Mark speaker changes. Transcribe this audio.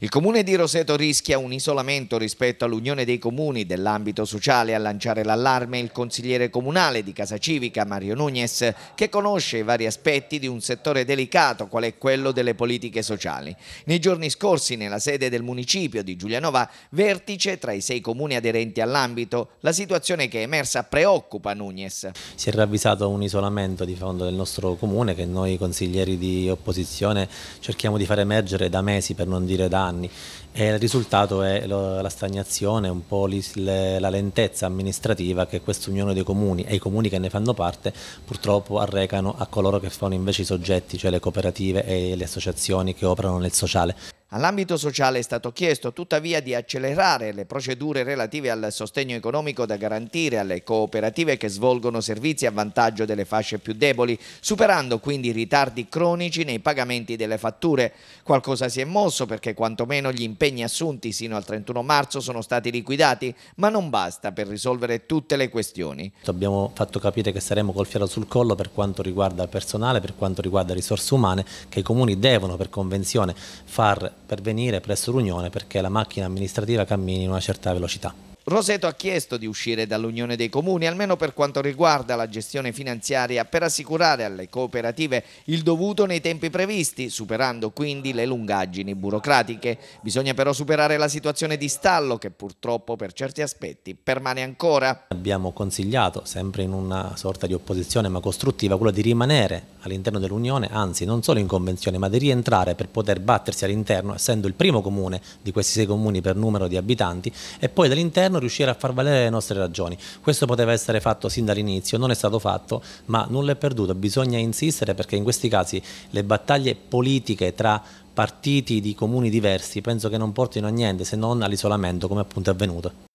Speaker 1: Il comune di Roseto rischia un isolamento rispetto all'unione dei comuni dell'ambito sociale. A lanciare l'allarme il consigliere comunale di Casa Civica Mario Nunez che conosce i vari aspetti di un settore delicato qual è quello delle politiche sociali. Nei giorni scorsi nella sede del municipio di Giulianova vertice tra i sei comuni aderenti all'ambito. La situazione che è emersa preoccupa Nunez.
Speaker 2: Si è ravvisato un isolamento di fondo del nostro comune che noi consiglieri di opposizione cerchiamo di far emergere da mesi per non dire da anni e il risultato è la stagnazione, un po' la lentezza amministrativa che questa unione dei comuni e i comuni che ne fanno parte purtroppo arrecano a coloro che sono invece i soggetti, cioè le cooperative e le associazioni che operano nel sociale.
Speaker 1: All'ambito sociale è stato chiesto tuttavia di accelerare le procedure relative al sostegno economico da garantire alle cooperative che svolgono servizi a vantaggio delle fasce più deboli, superando quindi i ritardi cronici nei pagamenti delle fatture. Qualcosa si è mosso perché quantomeno gli impegni assunti sino al 31 marzo sono stati liquidati, ma non basta per risolvere tutte le questioni.
Speaker 2: Abbiamo fatto capire che saremo col fiato sul collo per quanto riguarda il personale, per quanto riguarda risorse umane, che i comuni devono per convenzione far per venire presso l'Unione perché la macchina amministrativa cammini in una certa velocità.
Speaker 1: Roseto ha chiesto di uscire dall'Unione dei Comuni, almeno per quanto riguarda la gestione finanziaria, per assicurare alle cooperative il dovuto nei tempi previsti, superando quindi le lungaggini burocratiche. Bisogna però superare la situazione di stallo che purtroppo per certi aspetti
Speaker 2: permane ancora. Abbiamo consigliato, sempre in una sorta di opposizione ma costruttiva, quello di rimanere all'interno dell'Unione, anzi non solo in convenzione, ma di rientrare per poter battersi all'interno, essendo il primo comune di questi sei comuni per numero di abitanti, e poi dall'interno governo riuscire a far valere le nostre ragioni. Questo poteva essere fatto sin dall'inizio, non è stato fatto, ma nulla è perduto, bisogna insistere perché in questi casi le battaglie politiche tra partiti di comuni diversi penso che non portino a niente se non all'isolamento come appunto è avvenuto.